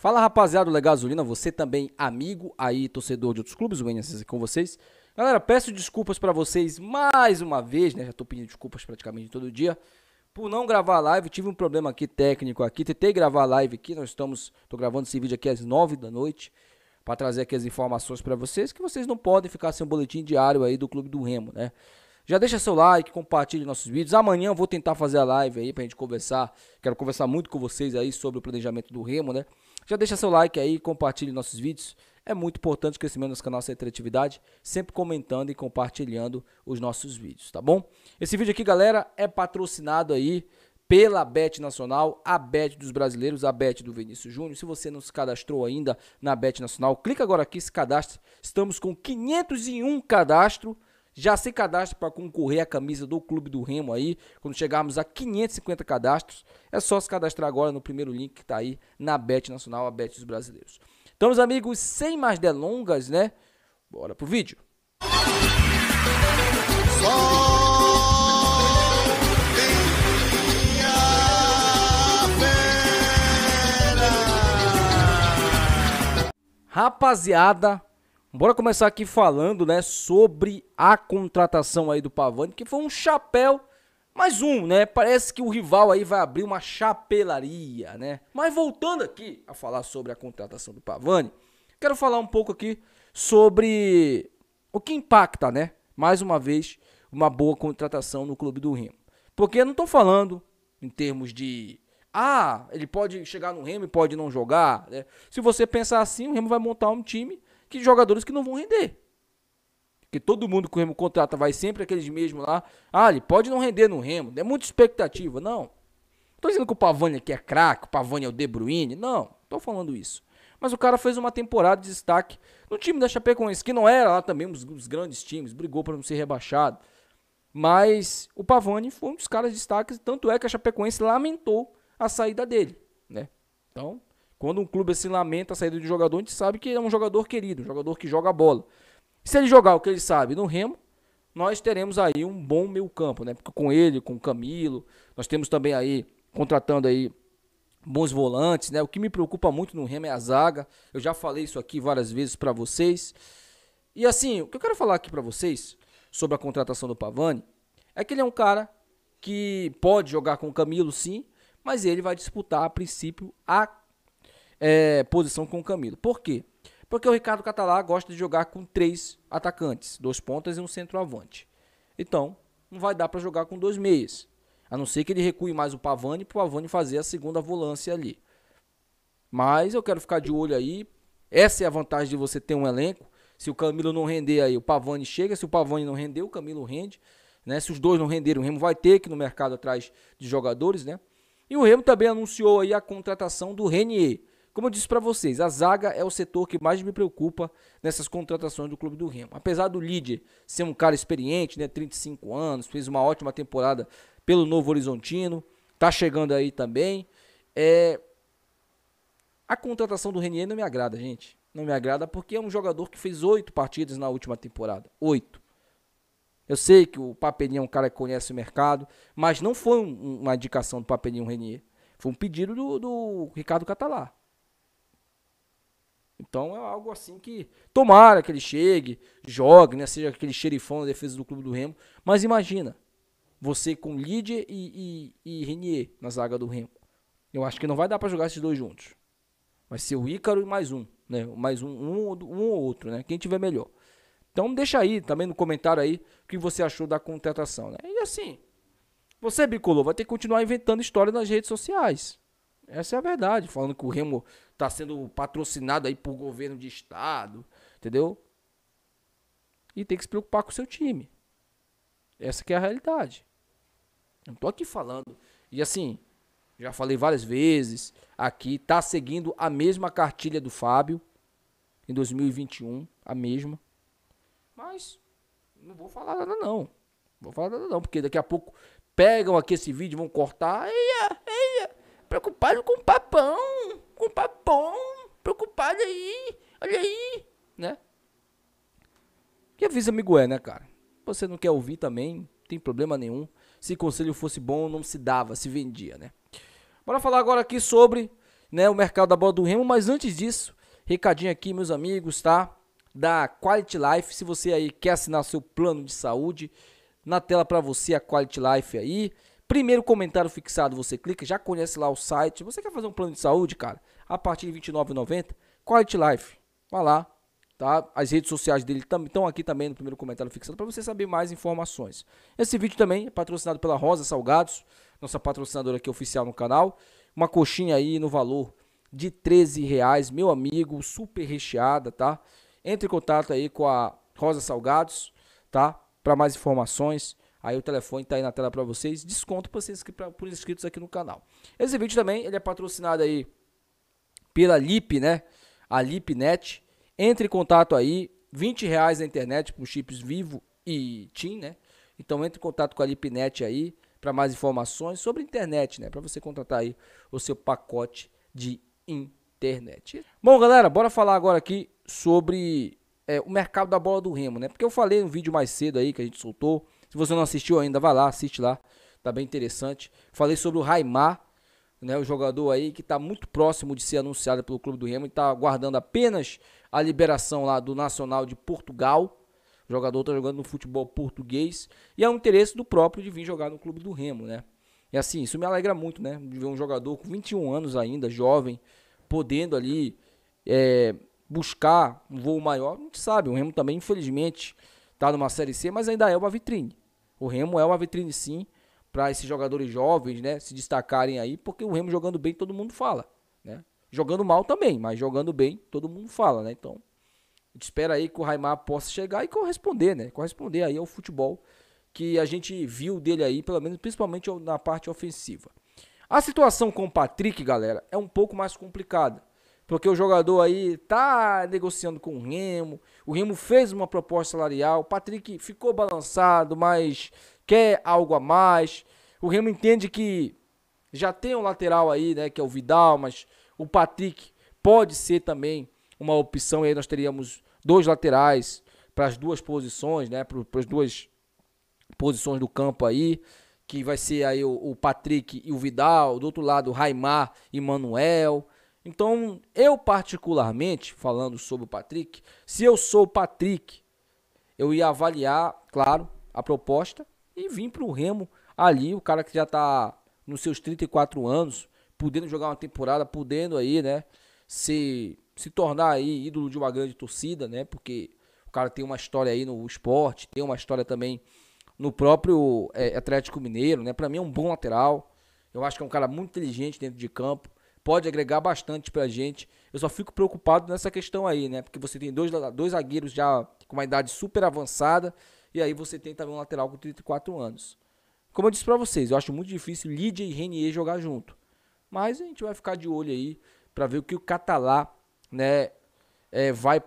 Fala rapaziada do Gasolina, você também amigo aí, torcedor de outros clubes, o NSC com vocês. Galera, peço desculpas para vocês mais uma vez, né? Já tô pedindo desculpas praticamente todo dia por não gravar live. Tive um problema aqui técnico aqui, tentei gravar live aqui, nós estamos, tô gravando esse vídeo aqui às 9 da noite para trazer aqui as informações para vocês que vocês não podem ficar sem um boletim diário aí do Clube do Remo, né? Já deixa seu like, compartilhe nossos vídeos. Amanhã eu vou tentar fazer a live aí pra gente conversar. Quero conversar muito com vocês aí sobre o planejamento do Remo, né? Já deixa seu like aí, compartilhe nossos vídeos. É muito importante o crescimento do canal sem interatividade, sempre comentando e compartilhando os nossos vídeos, tá bom? Esse vídeo aqui, galera, é patrocinado aí pela Bet Nacional, a Bet dos brasileiros, a Bet do Vinícius Júnior. Se você não se cadastrou ainda na Bet Nacional, clica agora aqui, se cadastre. Estamos com 501 cadastro já se cadastre para concorrer à camisa do Clube do Remo aí. Quando chegarmos a 550 cadastros, é só se cadastrar agora no primeiro link que está aí na Bet Nacional, a Bet dos Brasileiros. Então, meus amigos, sem mais delongas, né? Bora pro vídeo. Só... Rapaziada, Bora começar aqui falando, né, sobre a contratação aí do Pavani, que foi um chapéu mais um, né? Parece que o rival aí vai abrir uma chapelaria, né? Mas voltando aqui a falar sobre a contratação do Pavani, quero falar um pouco aqui sobre o que impacta, né? Mais uma vez, uma boa contratação no clube do Remo. Porque eu não estou falando em termos de ah, ele pode chegar no Remo e pode não jogar, né? Se você pensar assim, o Remo vai montar um time que jogadores que não vão render. Porque todo mundo que o Remo contrata vai sempre aqueles mesmos lá. Ah, ele pode não render no Remo. É muita expectativa. Não. Tô dizendo que o Pavani aqui é craque, o Pavani é o De Bruyne. Não, tô falando isso. Mas o cara fez uma temporada de destaque no time da Chapecoense, que não era lá também um dos grandes times, brigou para não ser rebaixado. Mas o Pavani foi um dos caras de destaque, tanto é que a Chapecoense lamentou a saída dele, né? Então, quando um clube assim lamenta a saída de um jogador, a gente sabe que é um jogador querido, um jogador que joga bola. Se ele jogar o que ele sabe no Remo, nós teremos aí um bom meio campo, né? Porque com ele, com o Camilo, nós temos também aí, contratando aí bons volantes, né? O que me preocupa muito no Remo é a zaga. Eu já falei isso aqui várias vezes para vocês. E assim, o que eu quero falar aqui para vocês sobre a contratação do Pavani é que ele é um cara que pode jogar com o Camilo, sim, mas ele vai disputar a princípio a é, posição com o Camilo. Por quê? Porque o Ricardo Catalá gosta de jogar com três atacantes, dois pontas e um centroavante. Então, não vai dar para jogar com dois meias. A não ser que ele recue mais o Pavani para o Pavani fazer a segunda volância ali. Mas eu quero ficar de olho aí. Essa é a vantagem de você ter um elenco. Se o Camilo não render aí, o Pavani chega. Se o Pavani não render, o Camilo rende. Né? Se os dois não renderem, o Remo vai ter que ir no mercado atrás de jogadores, né? E o Remo também anunciou aí a contratação do Renier. Como eu disse para vocês, a zaga é o setor que mais me preocupa nessas contratações do Clube do Remo. Apesar do líder ser um cara experiente, né, 35 anos, fez uma ótima temporada pelo Novo Horizontino, tá chegando aí também. É... A contratação do Renier não me agrada, gente. Não me agrada porque é um jogador que fez oito partidas na última temporada. Oito. Eu sei que o Papelinho é um cara que conhece o mercado, mas não foi um, uma indicação do Papelinho Renier. Foi um pedido do, do Ricardo Catalá. Então é algo assim que tomara que ele chegue, jogue, né? Seja aquele xerifão na defesa do clube do Remo. Mas imagina, você com Lídia e, e, e Renier na zaga do Remo. Eu acho que não vai dar para jogar esses dois juntos. Vai ser o Ícaro e mais um, né? Mais um, um, um ou outro, né? Quem tiver melhor. Então deixa aí também no comentário aí o que você achou da contratação, né? E assim, você bicolor vai ter que continuar inventando história nas redes sociais. Essa é a verdade, falando que o Remo tá sendo patrocinado aí por governo de estado, entendeu? E tem que se preocupar com o seu time. Essa que é a realidade. Eu não tô aqui falando. E assim, já falei várias vezes aqui, tá seguindo a mesma cartilha do Fábio em 2021, a mesma. Mas não vou falar nada não. não vou falar nada não, porque daqui a pouco pegam aqui esse vídeo, vão cortar. Eia, eia, preocupado com o papão um bom, preocupado aí, olha aí, né? que avisa amigo é, né, cara? Você não quer ouvir também, tem problema nenhum. Se conselho fosse bom, não se dava, se vendia, né? Bora falar agora aqui sobre né, o mercado da bola do Remo, mas antes disso, recadinho aqui, meus amigos, tá? Da Quality Life, se você aí quer assinar seu plano de saúde, na tela para você a Quality Life aí. Primeiro comentário fixado, você clica, já conhece lá o site. Você quer fazer um plano de saúde, cara? a partir de 29,90. Quality Life, vai lá, tá? As redes sociais dele estão aqui também no primeiro comentário fixado para você saber mais informações. Esse vídeo também é patrocinado pela Rosa Salgados, nossa patrocinadora aqui oficial no canal. Uma coxinha aí no valor de 13 reais, meu amigo, super recheada, tá? Entre em contato aí com a Rosa Salgados, tá? Para mais informações, aí o telefone tá aí na tela para vocês. Desconto para vocês por inscritos aqui no canal. Esse vídeo também ele é patrocinado aí pela LIP, né? A LIPNet. Entre em contato aí, 20 reais na internet com chips Vivo e TIM, né? Então entre em contato com a LIPNet aí para mais informações sobre internet, né? Para você contratar aí o seu pacote de internet. Bom, galera, bora falar agora aqui sobre é, o mercado da bola do Remo, né? Porque eu falei um vídeo mais cedo aí que a gente soltou. Se você não assistiu ainda, vai lá, assiste lá. Tá bem interessante. Falei sobre o Raimar, né, o jogador aí que está muito próximo de ser anunciado pelo clube do Remo e está aguardando apenas a liberação lá do Nacional de Portugal. O jogador está jogando no futebol português e é um interesse do próprio de vir jogar no clube do Remo, né? E assim, isso me alegra muito, né? De ver um jogador com 21 anos ainda, jovem, podendo ali é, buscar um voo maior. Não sabe, o Remo também, infelizmente, está numa Série C, mas ainda é uma vitrine. O Remo é uma vitrine sim, para esses jogadores jovens, né, se destacarem aí, porque o Remo jogando bem todo mundo fala, né? Jogando mal também, mas jogando bem todo mundo fala, né? Então, a gente espera aí que o Raimar possa chegar e corresponder, né? Corresponder aí ao futebol que a gente viu dele aí, pelo menos principalmente na parte ofensiva. A situação com o Patrick, galera, é um pouco mais complicada. Porque o jogador aí tá negociando com o Remo. O Remo fez uma proposta salarial. O Patrick ficou balançado, mas quer algo a mais. O Remo entende que já tem um lateral aí, né? Que é o Vidal, mas o Patrick pode ser também uma opção. E aí nós teríamos dois laterais para as duas posições, né? Para as duas posições do campo aí. Que vai ser aí o, o Patrick e o Vidal. Do outro lado, Raimar e Manuel. Então, eu particularmente, falando sobre o Patrick, se eu sou o Patrick, eu ia avaliar, claro, a proposta e vir para o Remo ali, o cara que já está nos seus 34 anos, podendo jogar uma temporada, podendo aí, né, se, se tornar aí ídolo de uma grande torcida, né, porque o cara tem uma história aí no esporte, tem uma história também no próprio é, Atlético Mineiro, né, para mim é um bom lateral, eu acho que é um cara muito inteligente dentro de campo, pode agregar bastante pra gente. Eu só fico preocupado nessa questão aí, né? Porque você tem dois, dois zagueiros já com uma idade super avançada, e aí você tem também um lateral com 34 anos. Como eu disse para vocês, eu acho muito difícil Lídia e Renier jogar junto. Mas a gente vai ficar de olho aí para ver o que o Catalá, né, é, vai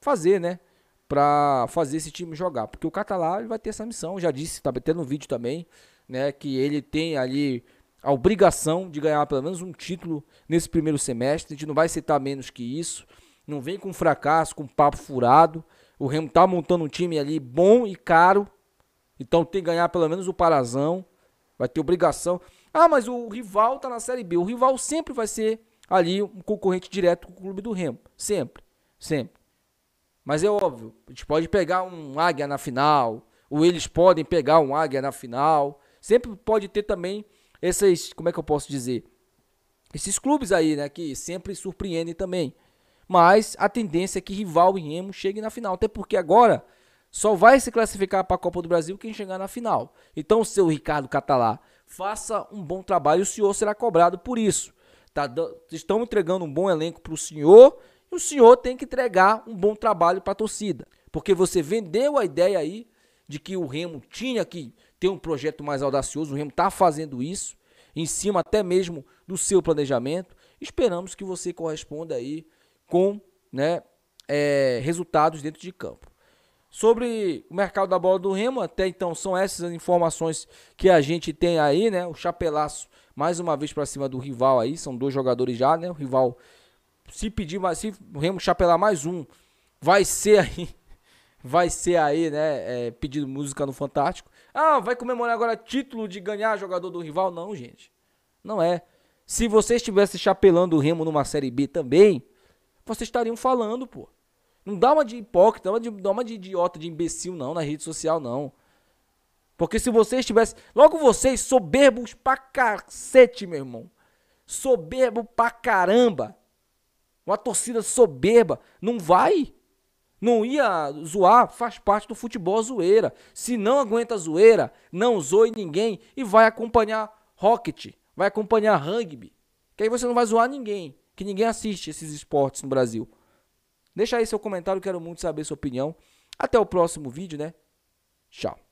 fazer, né, para fazer esse time jogar, porque o Catalá vai ter essa missão, já disse, tá até no vídeo também, né, que ele tem ali a obrigação de ganhar pelo menos um título nesse primeiro semestre. A gente não vai aceitar menos que isso. Não vem com fracasso, com papo furado. O Remo tá montando um time ali bom e caro. Então tem que ganhar pelo menos o Parazão. Vai ter obrigação. Ah, mas o rival tá na Série B. O rival sempre vai ser ali um concorrente direto com o clube do Remo. Sempre. Sempre. Mas é óbvio, a gente pode pegar um Águia na final. Ou eles podem pegar um Águia na final. Sempre pode ter também esses, como é que eu posso dizer? Esses clubes aí, né, que sempre surpreendem também. Mas a tendência é que Rival e Remo cheguem na final, até porque agora só vai se classificar para a Copa do Brasil quem chegar na final. Então, seu Ricardo Catalá, faça um bom trabalho, o senhor será cobrado por isso. Tá, estão entregando um bom elenco para o senhor e o senhor tem que entregar um bom trabalho para a torcida. Porque você vendeu a ideia aí de que o Remo tinha que ter um projeto mais audacioso. O Remo está fazendo isso, em cima até mesmo do seu planejamento. Esperamos que você corresponda aí com né, é, resultados dentro de campo. Sobre o mercado da bola do Remo, até então são essas as informações que a gente tem aí, né? O Chapelaço mais uma vez para cima do rival aí, são dois jogadores já, né? O rival se pedir, se o Remo chapelar mais um, vai ser aí vai ser aí, né, é, pedido música no Fantástico. Ah, vai comemorar agora título de ganhar jogador do rival? Não, gente. Não é. Se você estivesse chapelando o Remo numa Série B também, vocês estariam falando, pô. Não dá uma de hipócrita, uma de, dá uma de idiota, de imbecil, não, na rede social, não. Porque se vocês tivessem. Logo vocês, soberbos pra cacete, meu irmão. Soberbo pra caramba. Uma torcida soberba. Não vai. Não ia zoar, faz parte do futebol zoeira. Se não aguenta zoeira, não zoe ninguém e vai acompanhar rocket, vai acompanhar rugby. Que aí você não vai zoar ninguém, que ninguém assiste esses esportes no Brasil. Deixa aí seu comentário, quero muito saber sua opinião. Até o próximo vídeo, né? Tchau.